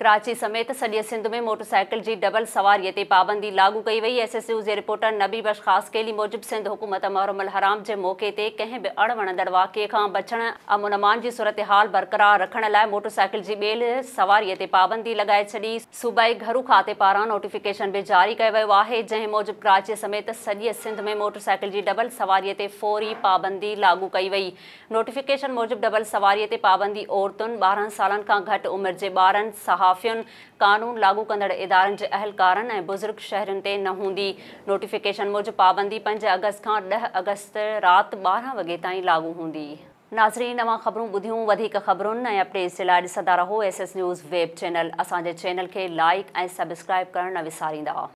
कराची समेत सॼे सिंध में मोटरसाइकिल साइकिल जी डबल सवारीअ ते पाबंदी लागू कई वई एस एस यू जी रिपोर्टर नबी बश ख़ासकेली मूजिब सिंध हुकूमत मोहरमल हराम जे मौक़े ते कंहिं बि अणवणंदड़ वाक़े खां बचण अमुन अमान जी सूरत हाल बरक़रार रखण लाइ मोटरसाइकिल साइकिल जी ॿियलु सवारीअ ते पाबंदी लॻाए छॾी सूबाई घरू खाते पारां नोटिफिकेशन बि जारी कयो वियो आहे जंहिं मूजिबि कराची समेत सॼे सिंध में मोटरसाइकिल साइकिल जी डबल सवारीअ ते फ़ौरी पाबंदी लागू कई वई नोटिफिकेशन मूजिबि डबल सवारीअ ते पाबंदी औरतुनि ॿारहंनि सालनि खां घटि उमिरि जे ॿारनि सहा काफ़ियुनि कानून लागू कंदड़ इदारनि जे अहलकारनि ऐं बुज़ुर्ग शहरनि ते न हूंदी नोटिफिकेशन मूजिबि पाबंदी पंज अगस्त खां ॾह अगस्त राति ॿारहं वॻे ताईं लागू हूंदी नाज़रीन तव्हां ख़बरूं ॿुधियूं वधीक ख़बरुनि ऐं अपडेट्स जे लाइ ॾिसंदा रहो S S news web channel असांजे चैनल खे लाइक ऐं सब्सक्राइब करणु न विसारींदा